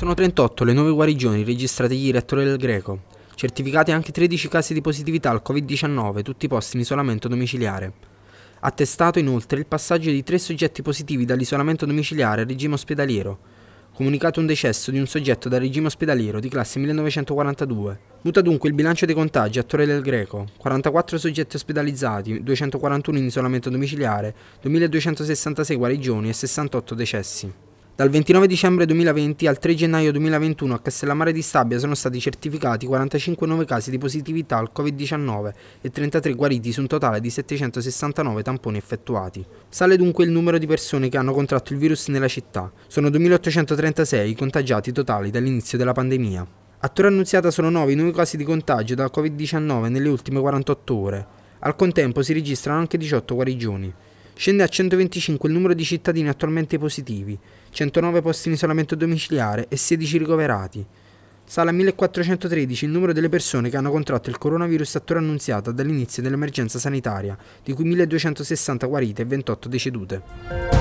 Sono 38 le nuove guarigioni registrate ieri a Torre del Greco, certificati anche 13 casi di positività al Covid-19, tutti posti in isolamento domiciliare. Attestato inoltre il passaggio di tre soggetti positivi dall'isolamento domiciliare al regime ospedaliero. Comunicato un decesso di un soggetto dal regime ospedaliero di classe 1942. Muta dunque il bilancio dei contagi a Torre del Greco. 44 soggetti ospedalizzati, 241 in isolamento domiciliare, 2266 guarigioni e 68 decessi. Dal 29 dicembre 2020 al 3 gennaio 2021 a Castellammare di Stabia sono stati certificati 45 nuovi casi di positività al Covid-19 e 33 guariti su un totale di 769 tamponi effettuati. Sale dunque il numero di persone che hanno contratto il virus nella città. Sono 2836 i contagiati totali dall'inizio della pandemia. A Torre Annunziata sono 9 nuovi casi di contagio da Covid-19 nelle ultime 48 ore. Al contempo si registrano anche 18 guarigioni. Scende a 125 il numero di cittadini attualmente positivi, 109 posti in isolamento domiciliare e 16 ricoverati. Sale a 1413 il numero delle persone che hanno contratto il coronavirus a tuttora annunziata dall'inizio dell'emergenza sanitaria, di cui 1260 guarite e 28 decedute.